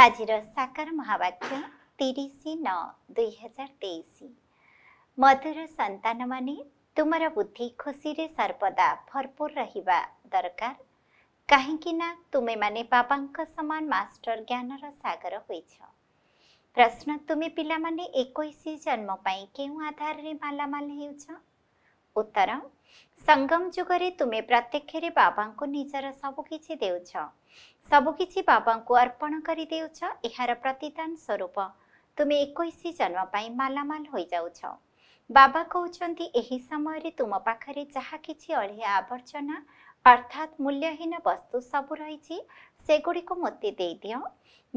आज साकार महावाक्य दुई हजार तेइस मधुर सन्त तुमर बुद्धि खुशी खुसी सर्वदा भरपुर रह दरकार कहीँक न तुमेन् बाबा समान मास्टर ज्ञान र सर हुछ प्रश्न तुमे पहि जन्म आधार रे केधारे मालामा उत्तर सङ्गम जुगर तुमे प्रत्यक्ष सबकिछ देउछ ସବୁକିଛି ବାବାଙ୍କୁ ଅର୍ପଣ କରି ଦେଉଛ ଏହାର ପ୍ରତିଦାନ ସ୍ୱରୂପ ତୁମେ ଏକୋଇଶ ଜନ୍ମ ପାଇଁ ମାଲାମାଲ ହୋଇଯାଉଛ ବାବା କହୁଛନ୍ତି ଏହି ସମୟରେ ତୁମ ପାଖରେ ଯାହା କିଛି ଅଳିଆ ଆବର୍ଜନା ଅର୍ଥାତ୍ ମୂଲ୍ୟହୀନ ବସ୍ତୁ ସବୁ ରହିଛି ସେଗୁଡ଼ିକୁ ମୋତେ ଦେଇଦିଅ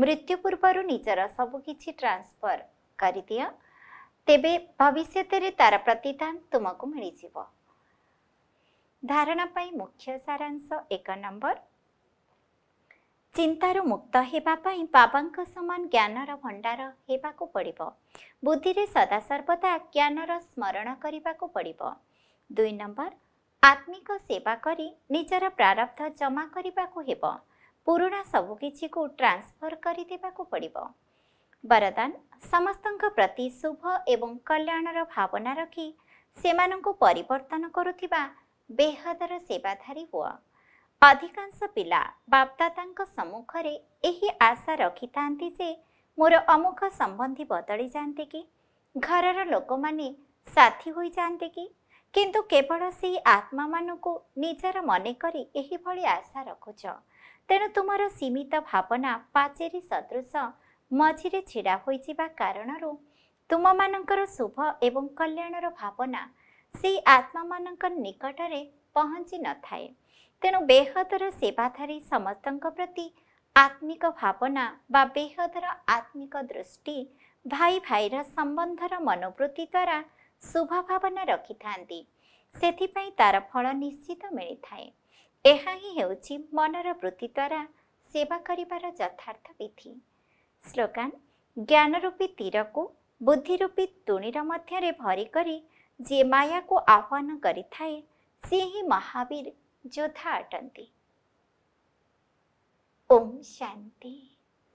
ମୃତ୍ୟୁ ପୂର୍ବରୁ ନିଜର ସବୁକିଛି ଟ୍ରାନ୍ସଫର କରିଦିଅ ତେବେ ଭବିଷ୍ୟତରେ ତାର ପ୍ରତିଦାନ ତୁମକୁ ମିଳିଯିବ ଧାରଣା ପାଇଁ ମୁଖ୍ୟ ସାରାଂଶ ଏକ ନମ୍ବର ଚିନ୍ତାରୁ ମୁକ୍ତ ହେବା ପାଇଁ ବାବାଙ୍କ ସମାନ ଜ୍ଞାନର ଭଣ୍ଡାର ହେବାକୁ ପଡ଼ିବ ବୁଦ୍ଧିରେ ସଦାସର୍ବଦା ଜ୍ଞାନର ସ୍ମରଣ କରିବାକୁ ପଡ଼ିବ ଦୁଇ ନମ୍ବର ଆତ୍ମିକ ସେବା କରି ନିଜର ପ୍ରାରବ୍ଧ ଜମା କରିବାକୁ ହେବ ପୁରୁଣା ସବୁକିଛିକୁ ଟ୍ରାନ୍ସଫର କରିଦେବାକୁ ପଡ଼ିବ ବରଦାନ ସମସ୍ତଙ୍କ ପ୍ରତି ଶୁଭ ଏବଂ କଲ୍ୟାଣର ଭାବନା ରଖି ସେମାନଙ୍କୁ ପରିବର୍ତ୍ତନ କରୁଥିବା ବେହଦର ସେବାଧାରୀ ହୁଅ ଅଧିକାଂଶ ପିଲା ବାପଦାଦାଙ୍କ ସମ୍ମୁଖରେ ଏହି ଆଶା ରଖିଥାନ୍ତି ଯେ ମୋର ଅମୁଖ ସମ୍ବନ୍ଧୀ ବଦଳି ଯାଆନ୍ତି କି ଘରର ଲୋକମାନେ ସାଥୀ ହୋଇଯାଆନ୍ତି କି କିନ୍ତୁ କେବଳ ସେହି ଆତ୍ମାମାନଙ୍କୁ ନିଜର ମନେ କରି ଏହିଭଳି ଆଶା ରଖୁଛ ତେଣୁ ତୁମର ସୀମିତ ଭାବନା ପାଚେରୀ ସଦୃଶ ମଝିରେ ଛିଡ଼ା ହୋଇଯିବା କାରଣରୁ ତୁମମାନଙ୍କର ଶୁଭ ଏବଂ କଲ୍ୟାଣର ଭାବନା ସେହି ଆତ୍ମାମାନଙ୍କ ନିକଟରେ ପହଞ୍ଚି ନଥାଏ ତେଣୁ ବେହଦର ସେବାଧାରୀ ସମସ୍ତଙ୍କ ପ୍ରତି ଆତ୍ମିକ ଭାବନା ବା ବେହଦର ଆତ୍ମିକ ଦୃଷ୍ଟି ଭାଇ ଭାଇର ସମ୍ବନ୍ଧର ମନୋବୃତ୍ତି ଦ୍ୱାରା ଶୁଭ ଭାବନା ରଖିଥାନ୍ତି ସେଥିପାଇଁ ତାର ଫଳ ନିଶ୍ଚିତ ମିଳିଥାଏ ଏହା ହିଁ ହେଉଛି ମନର ବୃତ୍ତି ଦ୍ୱାରା ସେବା କରିବାର ଯଥାର୍ଥ ବିଧି ସ୍ଲୋଗାନ ଜ୍ଞାନ ରୂପୀ ତୀରକୁ ବୁଦ୍ଧି ରୂପୀ ତୁଣୀର ମଧ୍ୟରେ ଭରି କରି ଯିଏ ମାୟାକୁ ଆହ୍ୱାନ କରିଥାଏ ସେ ହିଁ ମହାବୀର जो था अटंती ओम शांति